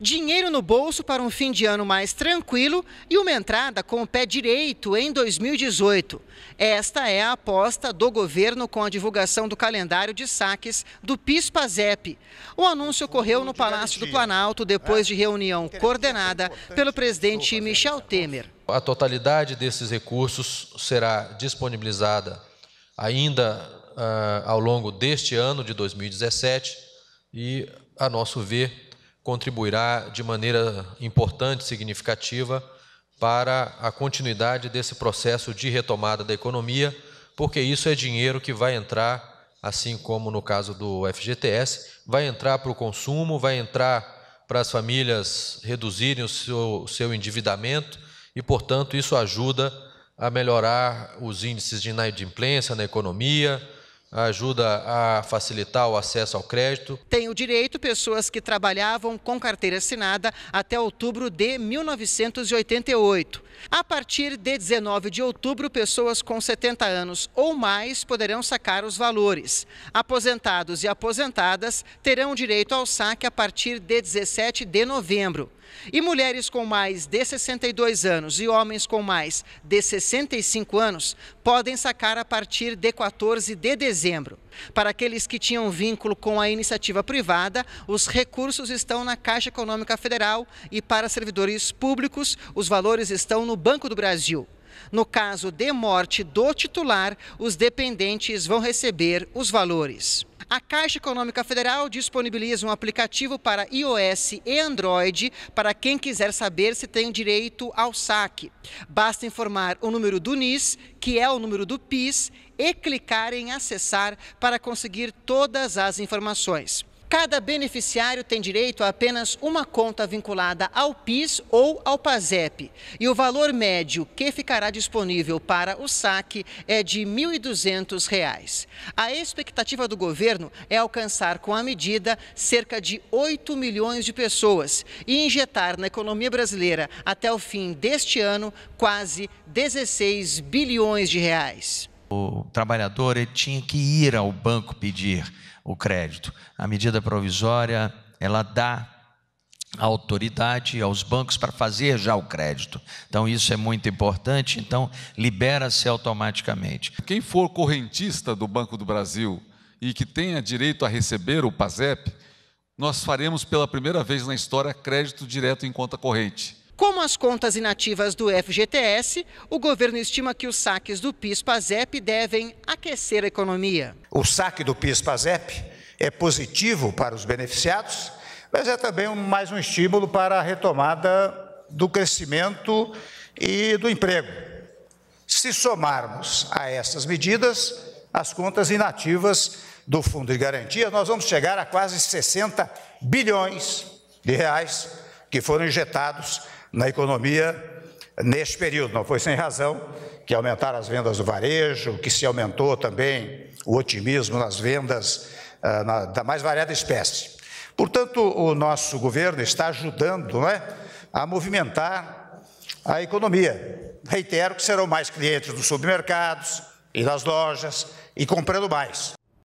Dinheiro no bolso para um fim de ano mais tranquilo e uma entrada com o pé direito em 2018. Esta é a aposta do governo com a divulgação do calendário de saques do PIS-PASEP. O anúncio ocorreu no Palácio do Planalto depois de reunião coordenada pelo presidente Michel Temer. A totalidade desses recursos será disponibilizada ainda uh, ao longo deste ano de 2017 e, a nosso ver, contribuirá de maneira importante, significativa, para a continuidade desse processo de retomada da economia, porque isso é dinheiro que vai entrar, assim como no caso do FGTS, vai entrar para o consumo, vai entrar para as famílias reduzirem o seu, seu endividamento e, portanto, isso ajuda a melhorar os índices de inadimplência na economia, ajuda a facilitar o acesso ao crédito. Tem o direito pessoas que trabalhavam com carteira assinada até outubro de 1988. A partir de 19 de outubro, pessoas com 70 anos ou mais poderão sacar os valores. Aposentados e aposentadas terão direito ao saque a partir de 17 de novembro. E mulheres com mais de 62 anos e homens com mais de 65 anos podem sacar a partir de 14 de dezembro. Para aqueles que tinham vínculo com a iniciativa privada, os recursos estão na Caixa Econômica Federal e para servidores públicos, os valores estão no Banco do Brasil. No caso de morte do titular, os dependentes vão receber os valores. A Caixa Econômica Federal disponibiliza um aplicativo para iOS e Android para quem quiser saber se tem direito ao saque. Basta informar o número do NIS, que é o número do PIS, e clicar em acessar para conseguir todas as informações. Cada beneficiário tem direito a apenas uma conta vinculada ao PIS ou ao PASEP. E o valor médio que ficará disponível para o saque é de R$ 1.200. A expectativa do governo é alcançar com a medida cerca de 8 milhões de pessoas e injetar na economia brasileira até o fim deste ano quase 16 bilhões de reais o trabalhador ele tinha que ir ao banco pedir o crédito. A medida provisória ela dá autoridade aos bancos para fazer já o crédito. Então isso é muito importante. Então libera-se automaticamente. Quem for correntista do Banco do Brasil e que tenha direito a receber o PASEP, nós faremos pela primeira vez na história crédito direto em conta corrente. Como as contas inativas do FGTS, o governo estima que os saques do PIS-PASEP devem aquecer a economia. O saque do PIS-PASEP é positivo para os beneficiados, mas é também mais um estímulo para a retomada do crescimento e do emprego. Se somarmos a essas medidas as contas inativas do Fundo de Garantia, nós vamos chegar a quase 60 bilhões de reais que foram injetados na economia neste período. Não foi sem razão que aumentaram as vendas do varejo, que se aumentou também o otimismo nas vendas uh, na, da mais variada espécie. Portanto, o nosso governo está ajudando não é, a movimentar a economia. Reitero que serão mais clientes nos supermercados e nas lojas e comprando mais.